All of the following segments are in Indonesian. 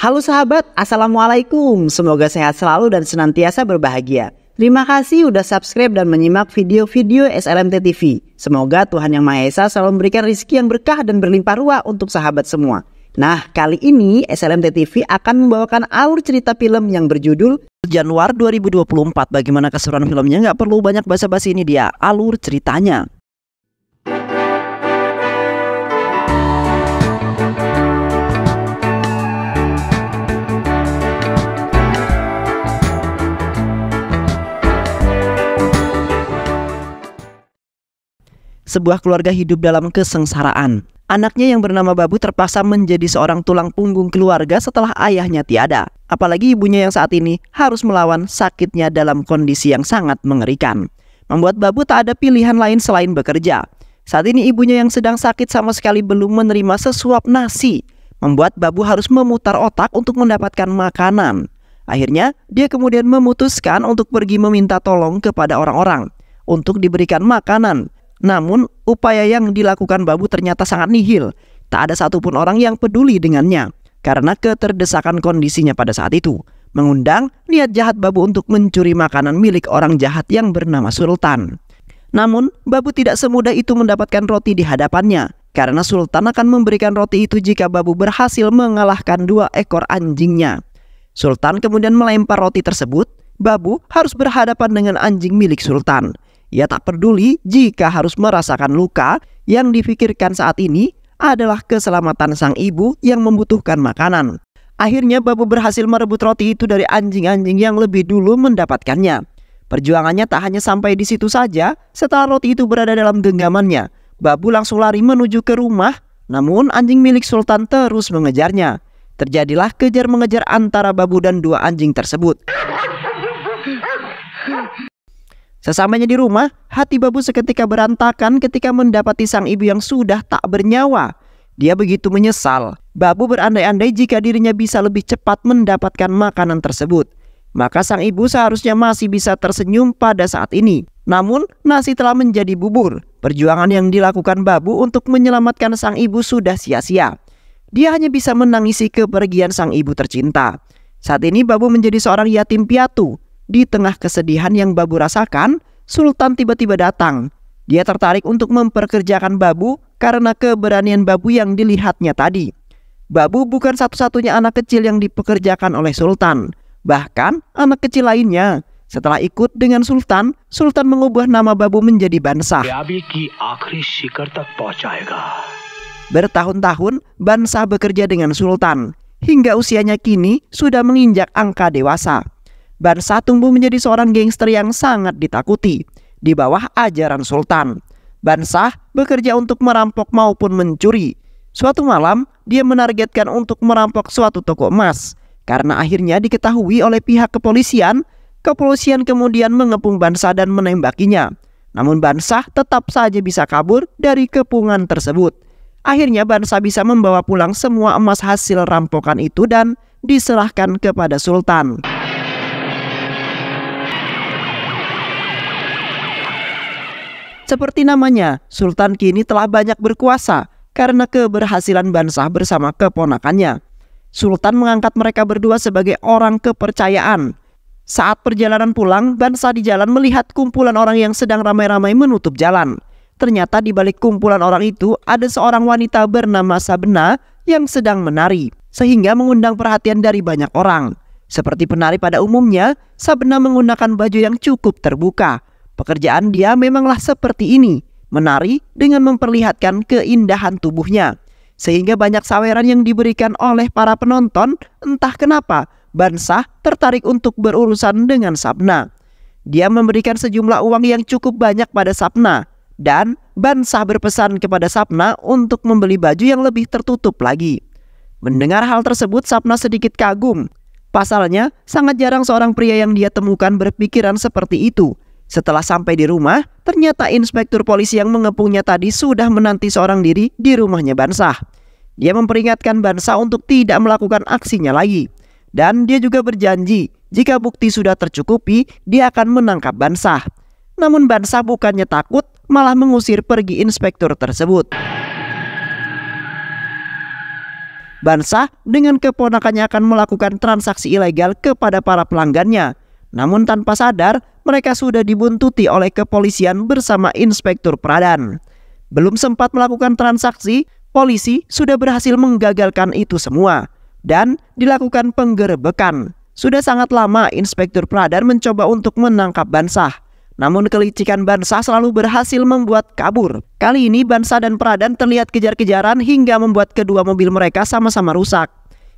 Halo sahabat, Assalamualaikum. Semoga sehat selalu dan senantiasa berbahagia. Terima kasih sudah subscribe dan menyimak video-video SLMT TV. Semoga Tuhan Yang Maha Esa selalu memberikan rezeki yang berkah dan berlimpah ruah untuk sahabat semua. Nah, kali ini SLMT TV akan membawakan alur cerita film yang berjudul Januar 2024. Bagaimana keseruan filmnya? Nggak perlu banyak basa-basi ini dia, alur ceritanya. sebuah keluarga hidup dalam kesengsaraan. Anaknya yang bernama Babu terpaksa menjadi seorang tulang punggung keluarga setelah ayahnya tiada. Apalagi ibunya yang saat ini harus melawan sakitnya dalam kondisi yang sangat mengerikan. Membuat Babu tak ada pilihan lain selain bekerja. Saat ini ibunya yang sedang sakit sama sekali belum menerima sesuap nasi. Membuat Babu harus memutar otak untuk mendapatkan makanan. Akhirnya, dia kemudian memutuskan untuk pergi meminta tolong kepada orang-orang untuk diberikan makanan namun, upaya yang dilakukan Babu ternyata sangat nihil. Tak ada satupun orang yang peduli dengannya karena keterdesakan kondisinya pada saat itu. Mengundang niat jahat Babu untuk mencuri makanan milik orang jahat yang bernama Sultan. Namun, Babu tidak semudah itu mendapatkan roti di hadapannya karena Sultan akan memberikan roti itu jika Babu berhasil mengalahkan dua ekor anjingnya. Sultan kemudian melempar roti tersebut. Babu harus berhadapan dengan anjing milik Sultan. Ia tak peduli jika harus merasakan luka yang dipikirkan saat ini adalah keselamatan sang ibu yang membutuhkan makanan. Akhirnya Babu berhasil merebut roti itu dari anjing-anjing yang lebih dulu mendapatkannya. Perjuangannya tak hanya sampai di situ saja, setelah roti itu berada dalam genggamannya, Babu langsung lari menuju ke rumah, namun anjing milik Sultan terus mengejarnya. Terjadilah kejar-mengejar antara Babu dan dua anjing tersebut. Sesamanya di rumah, hati babu seketika berantakan ketika mendapati sang ibu yang sudah tak bernyawa. Dia begitu menyesal. Babu berandai-andai jika dirinya bisa lebih cepat mendapatkan makanan tersebut. Maka sang ibu seharusnya masih bisa tersenyum pada saat ini. Namun, nasi telah menjadi bubur. Perjuangan yang dilakukan Babu untuk menyelamatkan sang ibu sudah sia-sia. Dia hanya bisa menangisi kepergian sang ibu tercinta. Saat ini Babu menjadi seorang yatim piatu di tengah kesedihan yang Babu rasakan, Sultan tiba-tiba datang. Dia tertarik untuk memperkerjakan Babu karena keberanian Babu yang dilihatnya tadi. Babu bukan satu-satunya anak kecil yang dipekerjakan oleh Sultan. Bahkan anak kecil lainnya. Setelah ikut dengan Sultan, Sultan mengubah nama Babu menjadi Bansah. Bertahun-tahun, Bansah bekerja dengan Sultan. Hingga usianya kini sudah menginjak angka dewasa. Bansa tumbuh menjadi seorang gangster yang sangat ditakuti di bawah ajaran sultan. Bansah bekerja untuk merampok maupun mencuri. Suatu malam, dia menargetkan untuk merampok suatu toko emas. Karena akhirnya diketahui oleh pihak kepolisian, kepolisian kemudian mengepung Bansah dan menembakinya. Namun Bansah tetap saja bisa kabur dari kepungan tersebut. Akhirnya Bansah bisa membawa pulang semua emas hasil rampokan itu dan diserahkan kepada Sultan. Seperti namanya, Sultan kini telah banyak berkuasa karena keberhasilan Bansah bersama keponakannya. Sultan mengangkat mereka berdua sebagai orang kepercayaan. Saat perjalanan pulang, Bansah di jalan melihat kumpulan orang yang sedang ramai-ramai menutup jalan. Ternyata di balik kumpulan orang itu ada seorang wanita bernama Sabena yang sedang menari, sehingga mengundang perhatian dari banyak orang. Seperti penari pada umumnya, Sabena menggunakan baju yang cukup terbuka, Pekerjaan dia memanglah seperti ini, menari dengan memperlihatkan keindahan tubuhnya. Sehingga banyak saweran yang diberikan oleh para penonton, entah kenapa, Bansah tertarik untuk berurusan dengan Sapna. Dia memberikan sejumlah uang yang cukup banyak pada Sapna dan Bansah berpesan kepada Sapna untuk membeli baju yang lebih tertutup lagi. Mendengar hal tersebut, Sapna sedikit kagum. Pasalnya, sangat jarang seorang pria yang dia temukan berpikiran seperti itu. Setelah sampai di rumah, ternyata inspektur polisi yang mengepungnya tadi sudah menanti seorang diri di rumahnya Bansah. Dia memperingatkan Bansah untuk tidak melakukan aksinya lagi. Dan dia juga berjanji, jika bukti sudah tercukupi, dia akan menangkap Bansah. Namun Bansah bukannya takut, malah mengusir pergi inspektur tersebut. Bansah dengan keponakannya akan melakukan transaksi ilegal kepada para pelanggannya. Namun tanpa sadar, mereka sudah dibuntuti oleh kepolisian bersama Inspektur Pradan. Belum sempat melakukan transaksi, polisi sudah berhasil menggagalkan itu semua dan dilakukan penggerebekan. Sudah sangat lama Inspektur Pradan mencoba untuk menangkap Bansah. Namun kelicikan Bansah selalu berhasil membuat kabur. Kali ini Bansah dan Pradan terlihat kejar-kejaran hingga membuat kedua mobil mereka sama-sama rusak.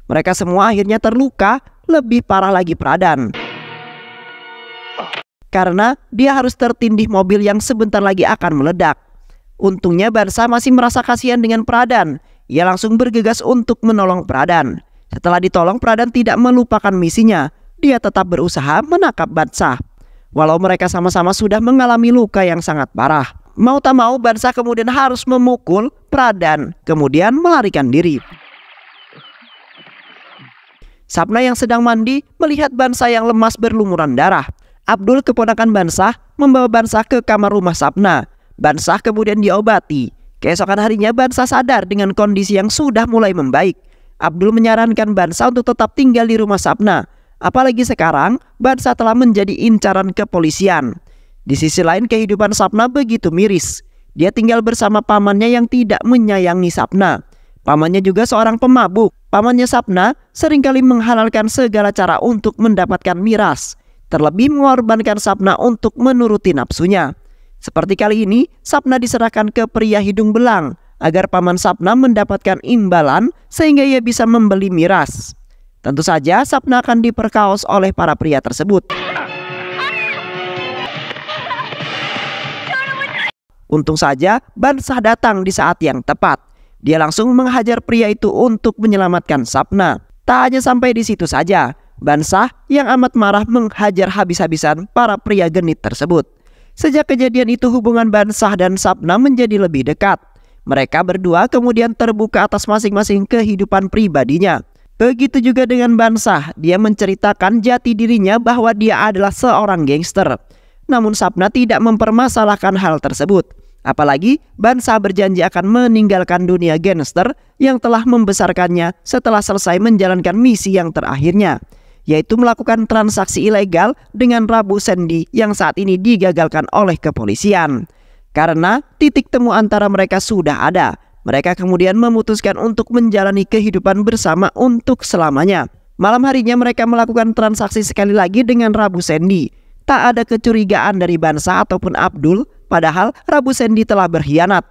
Mereka semua akhirnya terluka, lebih parah lagi Pradan karena dia harus tertindih mobil yang sebentar lagi akan meledak. Untungnya Barsa masih merasa kasihan dengan Pradan. Ia langsung bergegas untuk menolong Pradan. Setelah ditolong, Pradan tidak melupakan misinya. Dia tetap berusaha menangkap Barsa. Walau mereka sama-sama sudah mengalami luka yang sangat parah. Mau tak mau Barsa kemudian harus memukul Pradan, kemudian melarikan diri. Sapna yang sedang mandi melihat Bansa yang lemas berlumuran darah. Abdul keponakan Bansah membawa Bansah ke kamar rumah Sapna. Bansah kemudian diobati. Keesokan harinya Bansah sadar dengan kondisi yang sudah mulai membaik. Abdul menyarankan Bansah untuk tetap tinggal di rumah Sapna. Apalagi sekarang, Bansah telah menjadi incaran kepolisian. Di sisi lain kehidupan Sapna begitu miris. Dia tinggal bersama pamannya yang tidak menyayangi Sapna. Pamannya juga seorang pemabuk. Pamannya Sapna seringkali menghalalkan segala cara untuk mendapatkan miras terlebih mengorbankan Sapna untuk menuruti nafsunya. Seperti kali ini, Sapna diserahkan ke pria hidung belang agar paman Sapna mendapatkan imbalan sehingga ia bisa membeli miras. Tentu saja Sapna akan diperkaos oleh para pria tersebut. Untung saja Bansah datang di saat yang tepat. Dia langsung menghajar pria itu untuk menyelamatkan Sapna. Tak hanya sampai di situ saja, Bansah yang amat marah menghajar habis-habisan para pria genit tersebut. Sejak kejadian itu hubungan Bansah dan Sapna menjadi lebih dekat. Mereka berdua kemudian terbuka atas masing-masing kehidupan pribadinya. Begitu juga dengan Bansah, dia menceritakan jati dirinya bahwa dia adalah seorang gangster. Namun Sapna tidak mempermasalahkan hal tersebut. Apalagi Bansah berjanji akan meninggalkan dunia gangster yang telah membesarkannya setelah selesai menjalankan misi yang terakhirnya yaitu melakukan transaksi ilegal dengan Rabu Sendi yang saat ini digagalkan oleh kepolisian. Karena titik temu antara mereka sudah ada, mereka kemudian memutuskan untuk menjalani kehidupan bersama untuk selamanya. Malam harinya mereka melakukan transaksi sekali lagi dengan Rabu Sendi. Tak ada kecurigaan dari Bansa ataupun Abdul, padahal Rabu Sendi telah berkhianat.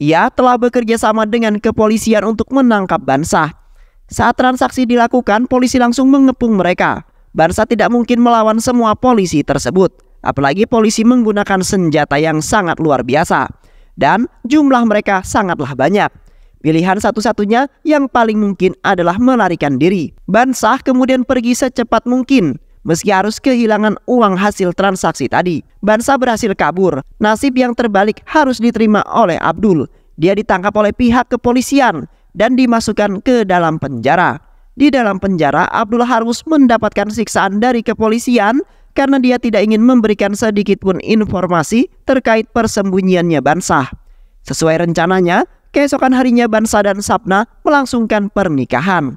Ia telah bekerja sama dengan kepolisian untuk menangkap Bansah saat transaksi dilakukan, polisi langsung mengepung mereka. Barca tidak mungkin melawan semua polisi tersebut, apalagi polisi menggunakan senjata yang sangat luar biasa. Dan jumlah mereka sangatlah banyak. Pilihan satu-satunya yang paling mungkin adalah melarikan diri. Bansah kemudian pergi secepat mungkin meski harus kehilangan uang hasil transaksi tadi. Bansa berhasil kabur. Nasib yang terbalik harus diterima oleh Abdul. Dia ditangkap oleh pihak kepolisian dan dimasukkan ke dalam penjara. Di dalam penjara, Abdul harus mendapatkan siksaan dari kepolisian karena dia tidak ingin memberikan sedikitpun informasi terkait persembunyiannya Bansah. Sesuai rencananya, keesokan harinya Bansah dan Sapna melangsungkan pernikahan.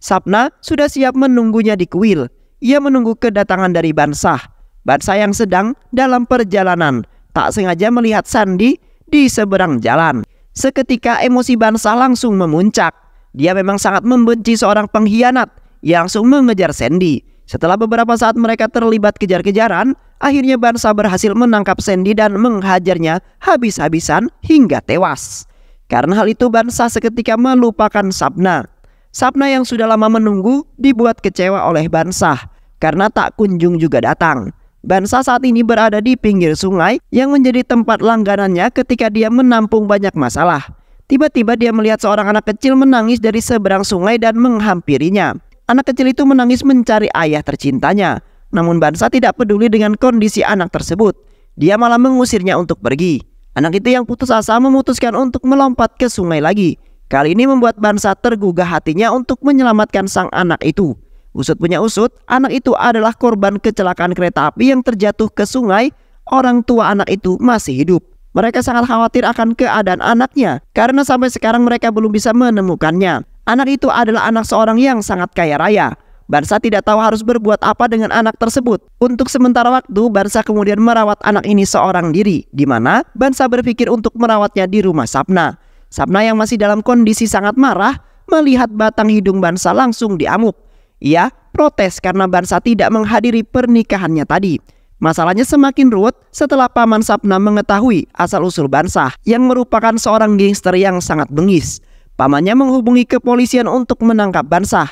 Sapna sudah siap menunggunya di kuil. Ia menunggu kedatangan dari Bansah. Bansah yang sedang dalam perjalanan tak sengaja melihat Sandi di seberang jalan. Seketika emosi Bansa langsung memuncak. Dia memang sangat membenci seorang pengkhianat yang langsung mengejar Sandy. Setelah beberapa saat mereka terlibat kejar-kejaran, akhirnya Bansa berhasil menangkap Sandy dan menghajarnya habis-habisan hingga tewas. Karena hal itu Bansa seketika melupakan Sapna. Sapna yang sudah lama menunggu dibuat kecewa oleh Bansah karena tak kunjung juga datang. Bansa saat ini berada di pinggir sungai yang menjadi tempat langganannya ketika dia menampung banyak masalah. Tiba-tiba dia melihat seorang anak kecil menangis dari seberang sungai dan menghampirinya. Anak kecil itu menangis mencari ayah tercintanya. Namun Bansa tidak peduli dengan kondisi anak tersebut. Dia malah mengusirnya untuk pergi. Anak itu yang putus asa memutuskan untuk melompat ke sungai lagi. Kali ini membuat Bansa tergugah hatinya untuk menyelamatkan sang anak itu. Usut punya usut, anak itu adalah korban kecelakaan kereta api yang terjatuh ke sungai. Orang tua anak itu masih hidup. Mereka sangat khawatir akan keadaan anaknya karena sampai sekarang mereka belum bisa menemukannya. Anak itu adalah anak seorang yang sangat kaya raya. Barsa tidak tahu harus berbuat apa dengan anak tersebut. Untuk sementara waktu, Barsa kemudian merawat anak ini seorang diri, di mana Barsa berpikir untuk merawatnya di rumah Sapna. Sapna yang masih dalam kondisi sangat marah melihat batang hidung Barsa langsung diamuk. Ia protes karena Bansa tidak menghadiri pernikahannya tadi. Masalahnya semakin ruwet setelah Paman Sapna mengetahui asal-usul Bansah yang merupakan seorang gangster yang sangat bengis. Pamannya menghubungi kepolisian untuk menangkap Bansah.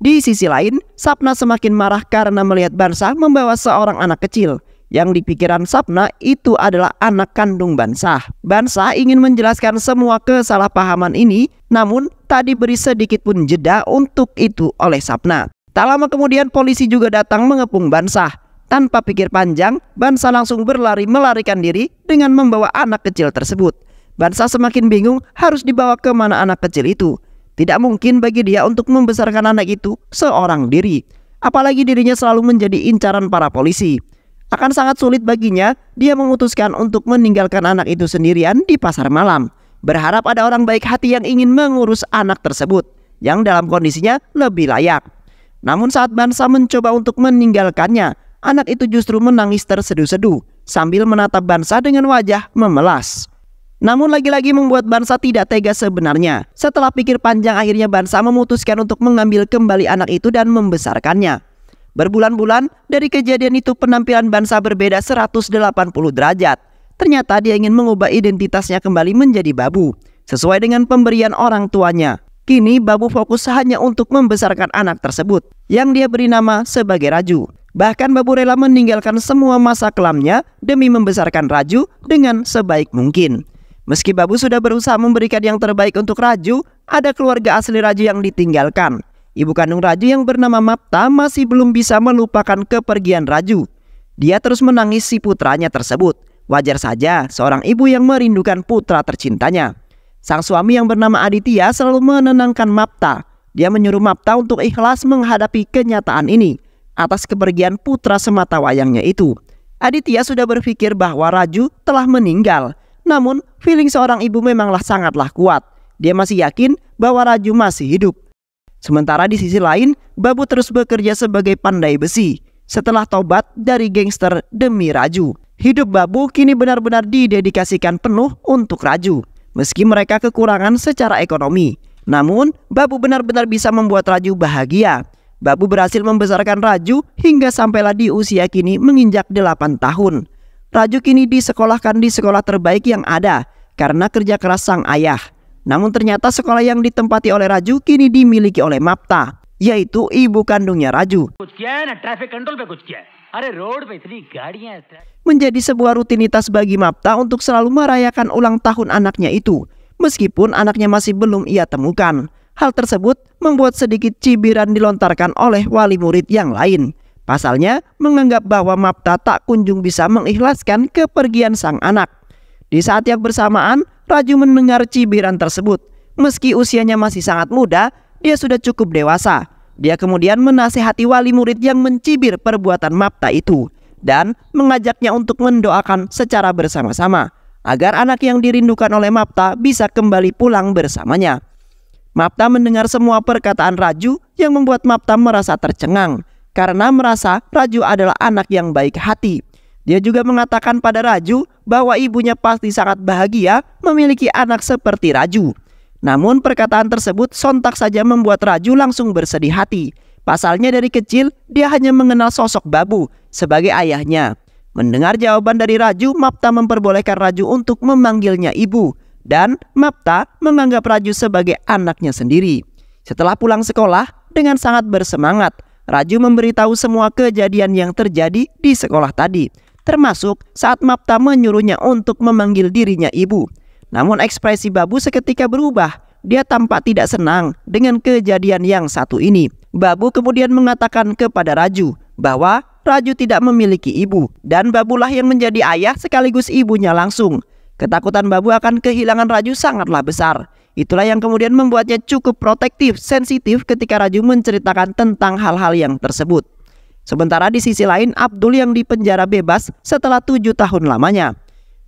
Di sisi lain, Sapna semakin marah karena melihat Bansah membawa seorang anak kecil yang di pikiran Sapna itu adalah anak kandung Bansah. Bansah ingin menjelaskan semua kesalahpahaman ini, namun tak diberi sedikit pun jeda untuk itu oleh Sapna. Tak lama kemudian polisi juga datang mengepung Bansah. Tanpa pikir panjang, Bansah langsung berlari melarikan diri dengan membawa anak kecil tersebut. Bansah semakin bingung harus dibawa kemana anak kecil itu. Tidak mungkin bagi dia untuk membesarkan anak itu seorang diri. Apalagi dirinya selalu menjadi incaran para polisi akan sangat sulit baginya dia memutuskan untuk meninggalkan anak itu sendirian di pasar malam. Berharap ada orang baik hati yang ingin mengurus anak tersebut yang dalam kondisinya lebih layak. Namun saat Bansa mencoba untuk meninggalkannya, anak itu justru menangis terseduh-seduh sambil menatap Bansa dengan wajah memelas. Namun lagi-lagi membuat Bansa tidak tega sebenarnya. Setelah pikir panjang akhirnya Bansa memutuskan untuk mengambil kembali anak itu dan membesarkannya. Berbulan-bulan dari kejadian itu penampilan Bansa berbeda 180 derajat. Ternyata dia ingin mengubah identitasnya kembali menjadi babu sesuai dengan pemberian orang tuanya. Kini babu fokus hanya untuk membesarkan anak tersebut yang dia beri nama sebagai Raju. Bahkan Babu rela meninggalkan semua masa kelamnya demi membesarkan Raju dengan sebaik mungkin. Meski Babu sudah berusaha memberikan yang terbaik untuk Raju, ada keluarga asli Raju yang ditinggalkan. Ibu kandung Raju yang bernama Mapta masih belum bisa melupakan kepergian Raju. Dia terus menangis si putranya tersebut. Wajar saja seorang ibu yang merindukan putra tercintanya. Sang suami yang bernama Aditya selalu menenangkan Mapta. Dia menyuruh Mapta untuk ikhlas menghadapi kenyataan ini atas kepergian putra semata wayangnya itu. Aditya sudah berpikir bahwa Raju telah meninggal. Namun, feeling seorang ibu memanglah sangatlah kuat. Dia masih yakin bahwa Raju masih hidup. Sementara di sisi lain, Babu terus bekerja sebagai pandai besi setelah tobat dari gangster demi Raju. Hidup Babu kini benar-benar didedikasikan penuh untuk Raju. Meski mereka kekurangan secara ekonomi, namun Babu benar-benar bisa membuat Raju bahagia. Babu berhasil membesarkan Raju hingga sampailah di usia kini menginjak 8 tahun. Raju kini disekolahkan di sekolah terbaik yang ada karena kerja keras sang ayah. Namun ternyata sekolah yang ditempati oleh Raju kini dimiliki oleh Mapta, yaitu ibu kandungnya Raju. Menjadi sebuah rutinitas bagi Mapta untuk selalu merayakan ulang tahun anaknya itu, meskipun anaknya masih belum ia temukan. Hal tersebut membuat sedikit cibiran dilontarkan oleh wali murid yang lain. Pasalnya, menganggap bahwa Mapta tak kunjung bisa mengikhlaskan kepergian sang anak. Di saat yang bersamaan, Raju mendengar cibiran tersebut. Meski usianya masih sangat muda, dia sudah cukup dewasa. Dia kemudian menasehati wali murid yang mencibir perbuatan Mapta itu dan mengajaknya untuk mendoakan secara bersama-sama agar anak yang dirindukan oleh Mapta bisa kembali pulang bersamanya. Mapta mendengar semua perkataan Raju yang membuat Mapta merasa tercengang karena merasa Raju adalah anak yang baik hati. Dia juga mengatakan pada Raju bahwa ibunya pasti sangat bahagia memiliki anak seperti Raju. Namun perkataan tersebut sontak saja membuat Raju langsung bersedih hati. Pasalnya dari kecil dia hanya mengenal sosok Babu sebagai ayahnya. Mendengar jawaban dari Raju, Mapta memperbolehkan Raju untuk memanggilnya ibu. Dan Mapta menganggap Raju sebagai anaknya sendiri. Setelah pulang sekolah, dengan sangat bersemangat, Raju memberitahu semua kejadian yang terjadi di sekolah tadi termasuk saat Mapta menyuruhnya untuk memanggil dirinya ibu. Namun ekspresi Babu seketika berubah. Dia tampak tidak senang dengan kejadian yang satu ini. Babu kemudian mengatakan kepada Raju bahwa Raju tidak memiliki ibu dan Babulah yang menjadi ayah sekaligus ibunya langsung. Ketakutan Babu akan kehilangan Raju sangatlah besar. Itulah yang kemudian membuatnya cukup protektif, sensitif ketika Raju menceritakan tentang hal-hal yang tersebut. Sementara di sisi lain Abdul yang dipenjara bebas setelah tujuh tahun lamanya.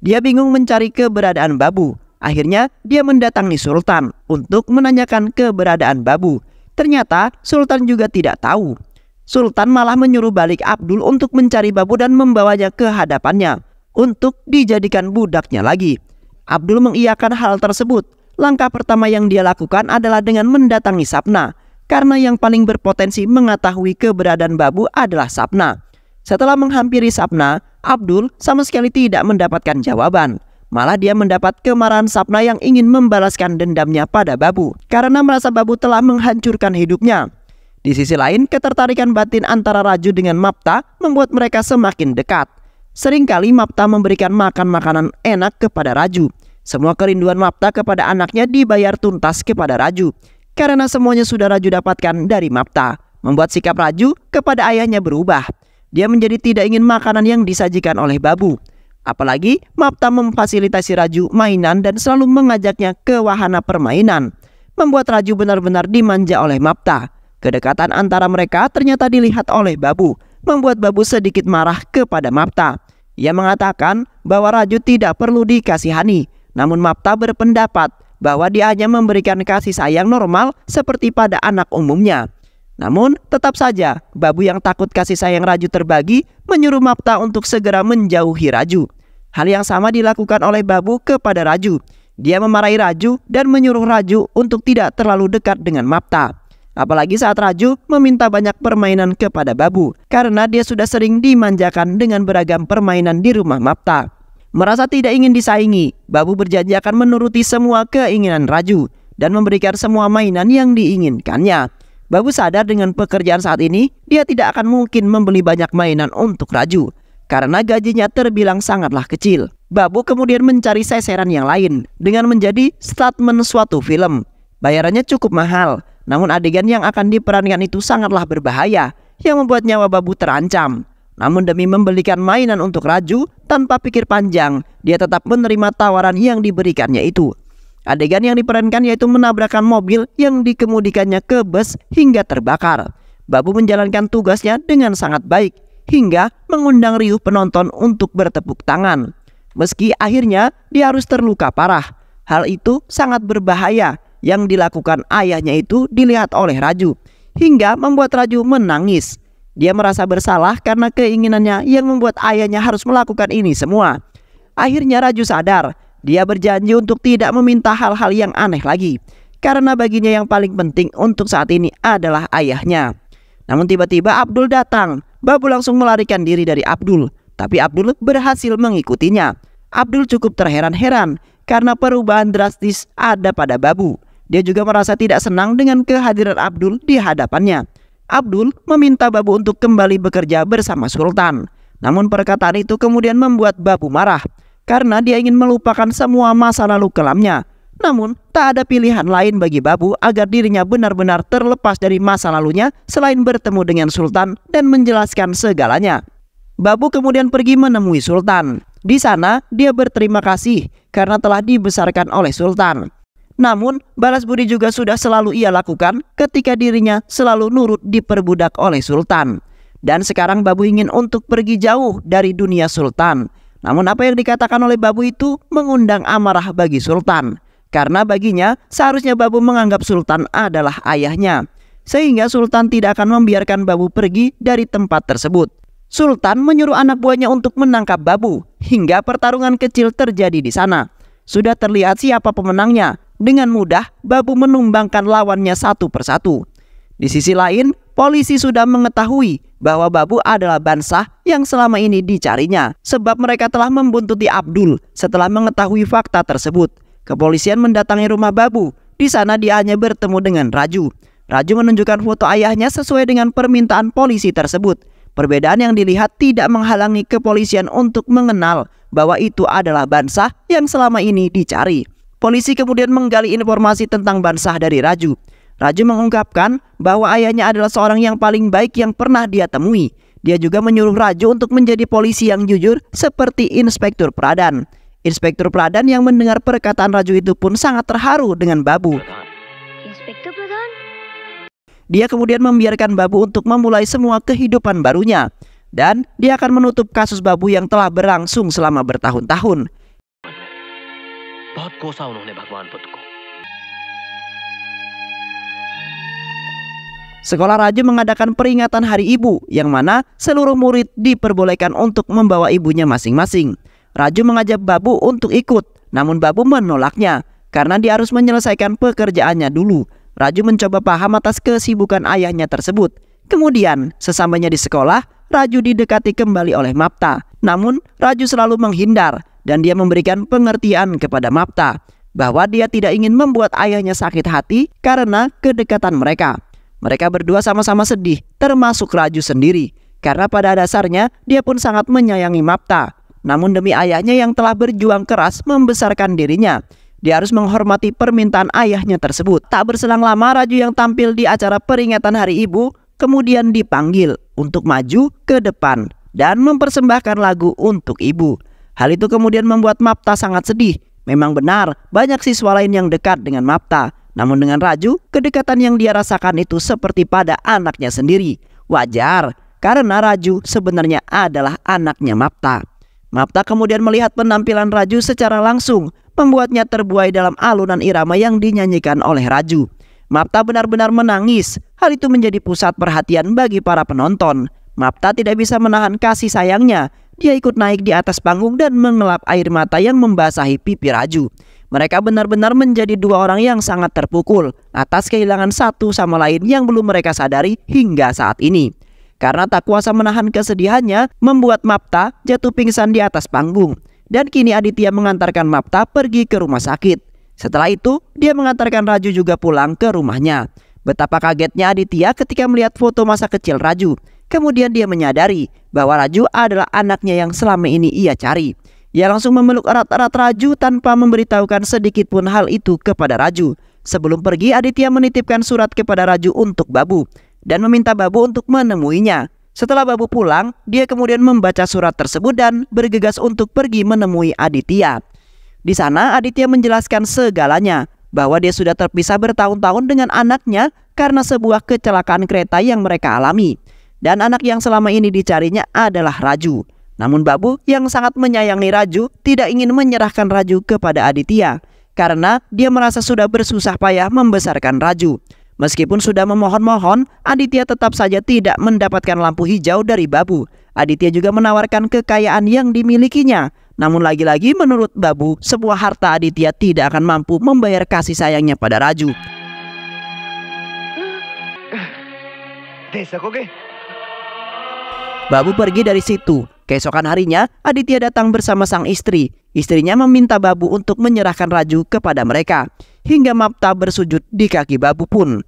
Dia bingung mencari keberadaan Babu. Akhirnya dia mendatangi Sultan untuk menanyakan keberadaan Babu. Ternyata Sultan juga tidak tahu. Sultan malah menyuruh balik Abdul untuk mencari Babu dan membawanya ke hadapannya untuk dijadikan budaknya lagi. Abdul mengiyakan hal tersebut. Langkah pertama yang dia lakukan adalah dengan mendatangi Sapna karena yang paling berpotensi mengetahui keberadaan Babu adalah Sapna. Setelah menghampiri Sapna, Abdul sama sekali tidak mendapatkan jawaban. Malah dia mendapat kemarahan Sapna yang ingin membalaskan dendamnya pada Babu karena merasa Babu telah menghancurkan hidupnya. Di sisi lain, ketertarikan batin antara Raju dengan Mapta membuat mereka semakin dekat. Seringkali Mapta memberikan makan makanan enak kepada Raju. Semua kerinduan Mapta kepada anaknya dibayar tuntas kepada Raju karena semuanya sudah Raju dapatkan dari Mapta, membuat sikap Raju kepada ayahnya berubah. Dia menjadi tidak ingin makanan yang disajikan oleh Babu. Apalagi Mapta memfasilitasi Raju mainan dan selalu mengajaknya ke wahana permainan. Membuat Raju benar-benar dimanja oleh Mapta. Kedekatan antara mereka ternyata dilihat oleh Babu, membuat Babu sedikit marah kepada Mapta. Ia mengatakan bahwa Raju tidak perlu dikasihani, namun Mapta berpendapat bahwa dia hanya memberikan kasih sayang normal seperti pada anak umumnya. Namun, tetap saja, babu yang takut kasih sayang Raju terbagi menyuruh Mapta untuk segera menjauhi Raju. Hal yang sama dilakukan oleh babu kepada Raju. Dia memarahi Raju dan menyuruh Raju untuk tidak terlalu dekat dengan Mapta. Apalagi saat Raju meminta banyak permainan kepada Babu karena dia sudah sering dimanjakan dengan beragam permainan di rumah Mapta. Merasa tidak ingin disaingi, Babu berjanji akan menuruti semua keinginan Raju dan memberikan semua mainan yang diinginkannya. Babu sadar dengan pekerjaan saat ini, dia tidak akan mungkin membeli banyak mainan untuk Raju karena gajinya terbilang sangatlah kecil. Babu kemudian mencari seseran yang lain dengan menjadi statement suatu film. Bayarannya cukup mahal, namun adegan yang akan diperankan itu sangatlah berbahaya yang membuat nyawa Babu terancam. Namun demi membelikan mainan untuk Raju, tanpa pikir panjang, dia tetap menerima tawaran yang diberikannya itu. Adegan yang diperankan yaitu menabrakan mobil yang dikemudikannya ke bus hingga terbakar. Babu menjalankan tugasnya dengan sangat baik hingga mengundang riuh penonton untuk bertepuk tangan. Meski akhirnya dia harus terluka parah. Hal itu sangat berbahaya yang dilakukan ayahnya itu dilihat oleh Raju hingga membuat Raju menangis. Dia merasa bersalah karena keinginannya yang membuat ayahnya harus melakukan ini semua. Akhirnya Raju sadar, dia berjanji untuk tidak meminta hal-hal yang aneh lagi. Karena baginya yang paling penting untuk saat ini adalah ayahnya. Namun tiba-tiba Abdul datang. Babu langsung melarikan diri dari Abdul. Tapi Abdul berhasil mengikutinya. Abdul cukup terheran-heran karena perubahan drastis ada pada Babu. Dia juga merasa tidak senang dengan kehadiran Abdul di hadapannya. Abdul meminta Babu untuk kembali bekerja bersama Sultan. Namun perkataan itu kemudian membuat Babu marah karena dia ingin melupakan semua masa lalu kelamnya. Namun, tak ada pilihan lain bagi Babu agar dirinya benar-benar terlepas dari masa lalunya selain bertemu dengan Sultan dan menjelaskan segalanya. Babu kemudian pergi menemui Sultan. Di sana, dia berterima kasih karena telah dibesarkan oleh Sultan. Namun, balas budi juga sudah selalu ia lakukan ketika dirinya selalu nurut diperbudak oleh sultan. Dan sekarang Babu ingin untuk pergi jauh dari dunia sultan. Namun apa yang dikatakan oleh Babu itu mengundang amarah bagi sultan. Karena baginya seharusnya Babu menganggap sultan adalah ayahnya. Sehingga sultan tidak akan membiarkan Babu pergi dari tempat tersebut. Sultan menyuruh anak buahnya untuk menangkap Babu hingga pertarungan kecil terjadi di sana. Sudah terlihat siapa pemenangnya, dengan mudah, Babu menumbangkan lawannya satu persatu. Di sisi lain, polisi sudah mengetahui bahwa Babu adalah Bansah yang selama ini dicarinya sebab mereka telah membuntuti Abdul setelah mengetahui fakta tersebut. Kepolisian mendatangi rumah Babu. Di sana dia hanya bertemu dengan Raju. Raju menunjukkan foto ayahnya sesuai dengan permintaan polisi tersebut. Perbedaan yang dilihat tidak menghalangi kepolisian untuk mengenal bahwa itu adalah Bansah yang selama ini dicari. Polisi kemudian menggali informasi tentang Bansah dari Raju. Raju mengungkapkan bahwa ayahnya adalah seorang yang paling baik yang pernah dia temui. Dia juga menyuruh Raju untuk menjadi polisi yang jujur seperti Inspektur Pradan. Inspektur Pradan yang mendengar perkataan Raju itu pun sangat terharu dengan Babu. Dia kemudian membiarkan Babu untuk memulai semua kehidupan barunya. Dan dia akan menutup kasus Babu yang telah berlangsung selama bertahun-tahun. बहुत कोसा उन्होंने भगवान बुद्ध को Sekolah Raju mengadakan peringatan Hari Ibu yang mana seluruh murid diperbolehkan untuk membawa ibunya masing-masing. Raju mengajak Babu untuk ikut, namun Babu menolaknya karena dia harus menyelesaikan pekerjaannya dulu. Raju mencoba paham atas kesibukan ayahnya tersebut. Kemudian, sesampainya di sekolah, Raju didekati kembali oleh Mapta. Namun, Raju selalu menghindar dan dia memberikan pengertian kepada Mapta bahwa dia tidak ingin membuat ayahnya sakit hati karena kedekatan mereka. Mereka berdua sama-sama sedih, termasuk Raju sendiri, karena pada dasarnya dia pun sangat menyayangi Mapta. Namun demi ayahnya yang telah berjuang keras membesarkan dirinya, dia harus menghormati permintaan ayahnya tersebut. Tak berselang lama, Raju yang tampil di acara peringatan Hari Ibu kemudian dipanggil untuk maju ke depan dan mempersembahkan lagu untuk ibu. Hal itu kemudian membuat Mapta sangat sedih. Memang benar, banyak siswa lain yang dekat dengan Mapta. Namun dengan Raju, kedekatan yang dia rasakan itu seperti pada anaknya sendiri. Wajar, karena Raju sebenarnya adalah anaknya Mapta. Mapta kemudian melihat penampilan Raju secara langsung, membuatnya terbuai dalam alunan irama yang dinyanyikan oleh Raju. Mapta benar-benar menangis. Hal itu menjadi pusat perhatian bagi para penonton. Mapta tidak bisa menahan kasih sayangnya dia ikut naik di atas panggung dan mengelap air mata yang membasahi pipi Raju. Mereka benar-benar menjadi dua orang yang sangat terpukul atas kehilangan satu sama lain yang belum mereka sadari hingga saat ini. Karena tak kuasa menahan kesedihannya, membuat Mapta jatuh pingsan di atas panggung. Dan kini Aditya mengantarkan Mapta pergi ke rumah sakit. Setelah itu, dia mengantarkan Raju juga pulang ke rumahnya. Betapa kagetnya Aditya ketika melihat foto masa kecil Raju. Kemudian dia menyadari bahwa Raju adalah anaknya yang selama ini ia cari. Ia langsung memeluk erat-erat Raju tanpa memberitahukan sedikit pun hal itu kepada Raju. Sebelum pergi, Aditya menitipkan surat kepada Raju untuk Babu dan meminta Babu untuk menemuinya. Setelah Babu pulang, dia kemudian membaca surat tersebut dan bergegas untuk pergi menemui Aditya. Di sana, Aditya menjelaskan segalanya bahwa dia sudah terpisah bertahun-tahun dengan anaknya karena sebuah kecelakaan kereta yang mereka alami. Dan anak yang selama ini dicarinya adalah Raju. Namun Babu yang sangat menyayangi Raju tidak ingin menyerahkan Raju kepada Aditya karena dia merasa sudah bersusah payah membesarkan Raju. Meskipun sudah memohon-mohon, Aditya tetap saja tidak mendapatkan lampu hijau dari Babu. Aditya juga menawarkan kekayaan yang dimilikinya. Namun lagi-lagi menurut Babu, sebuah harta Aditya tidak akan mampu membayar kasih sayangnya pada Raju. Desa Babu pergi dari situ. Keesokan harinya, Aditya datang bersama sang istri. Istrinya meminta Babu untuk menyerahkan Raju kepada mereka. Hingga Mapta bersujud di kaki Babu pun.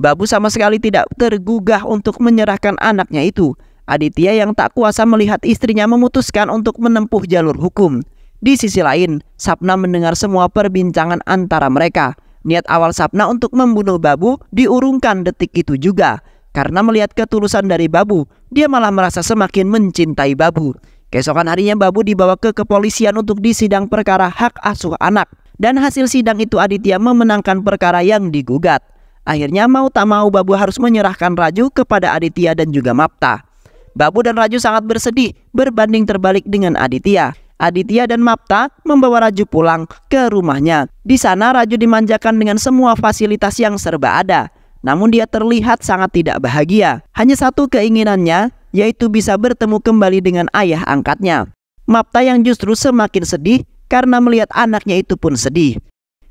Babu sama sekali tidak tergugah untuk menyerahkan anaknya itu. Aditya yang tak kuasa melihat istrinya memutuskan untuk menempuh jalur hukum. Di sisi lain, Sapna mendengar semua perbincangan antara mereka. Niat awal Sapna untuk membunuh Babu diurungkan detik itu juga. Karena melihat ketulusan dari Babu, dia malah merasa semakin mencintai Babu. Keesokan harinya Babu dibawa ke kepolisian untuk disidang perkara hak asuh anak. Dan hasil sidang itu Aditya memenangkan perkara yang digugat. Akhirnya mau tak mau Babu harus menyerahkan Raju kepada Aditya dan juga Mapta. Babu dan Raju sangat bersedih berbanding terbalik dengan Aditya. Aditya dan Mapta membawa Raju pulang ke rumahnya. Di sana Raju dimanjakan dengan semua fasilitas yang serba ada. Namun dia terlihat sangat tidak bahagia. Hanya satu keinginannya, yaitu bisa bertemu kembali dengan ayah angkatnya. Mapta yang justru semakin sedih karena melihat anaknya itu pun sedih.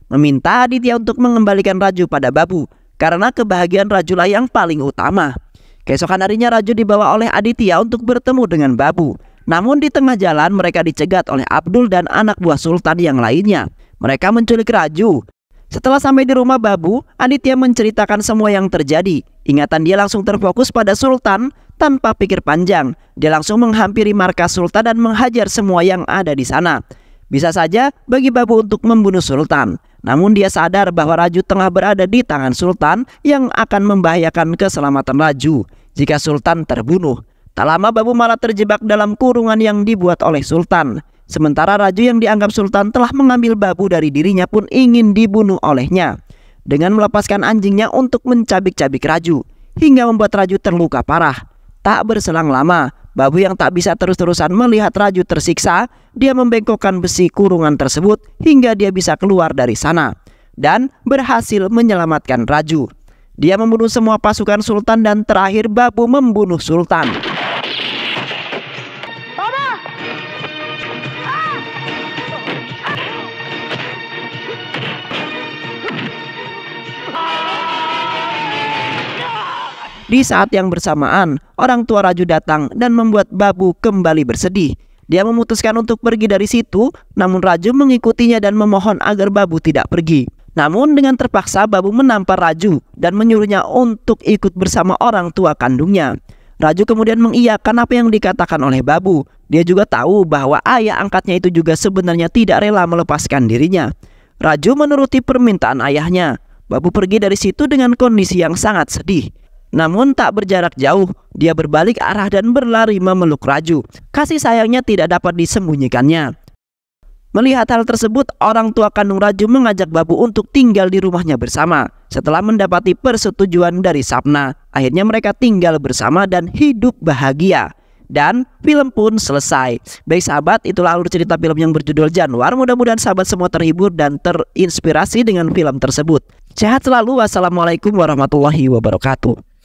Meminta Aditya untuk mengembalikan Raju pada Babu karena kebahagiaan Rajulah yang paling utama. Keesokan harinya Raju dibawa oleh Aditya untuk bertemu dengan Babu. Namun di tengah jalan mereka dicegat oleh Abdul dan anak buah Sultan yang lainnya. Mereka menculik Raju. Setelah sampai di rumah Babu, Aditya menceritakan semua yang terjadi. Ingatan dia langsung terfokus pada Sultan tanpa pikir panjang. Dia langsung menghampiri markas Sultan dan menghajar semua yang ada di sana. Bisa saja bagi Babu untuk membunuh Sultan. Namun dia sadar bahwa Raju tengah berada di tangan Sultan yang akan membahayakan keselamatan Raju jika Sultan terbunuh. Tak lama Babu malah terjebak dalam kurungan yang dibuat oleh Sultan. Sementara Raju yang dianggap sultan telah mengambil babu dari dirinya pun ingin dibunuh olehnya dengan melepaskan anjingnya untuk mencabik-cabik Raju hingga membuat Raju terluka parah. Tak berselang lama, babu yang tak bisa terus-terusan melihat Raju tersiksa, dia membengkokkan besi kurungan tersebut hingga dia bisa keluar dari sana dan berhasil menyelamatkan Raju. Dia membunuh semua pasukan Sultan dan terakhir Babu membunuh Sultan. Di saat yang bersamaan, orang tua Raju datang dan membuat Babu kembali bersedih. Dia memutuskan untuk pergi dari situ, namun Raju mengikutinya dan memohon agar Babu tidak pergi. Namun dengan terpaksa Babu menampar Raju dan menyuruhnya untuk ikut bersama orang tua kandungnya. Raju kemudian mengiyakan apa yang dikatakan oleh Babu. Dia juga tahu bahwa ayah angkatnya itu juga sebenarnya tidak rela melepaskan dirinya. Raju menuruti permintaan ayahnya. Babu pergi dari situ dengan kondisi yang sangat sedih. Namun tak berjarak jauh, dia berbalik arah dan berlari memeluk Raju. Kasih sayangnya tidak dapat disembunyikannya. Melihat hal tersebut, orang tua kandung Raju mengajak Babu untuk tinggal di rumahnya bersama. Setelah mendapati persetujuan dari Sapna, akhirnya mereka tinggal bersama dan hidup bahagia. Dan film pun selesai. Baik sahabat, itulah alur cerita film yang berjudul Januar. Mudah-mudahan sahabat semua terhibur dan terinspirasi dengan film tersebut. Sehat selalu. Wassalamualaikum warahmatullahi wabarakatuh.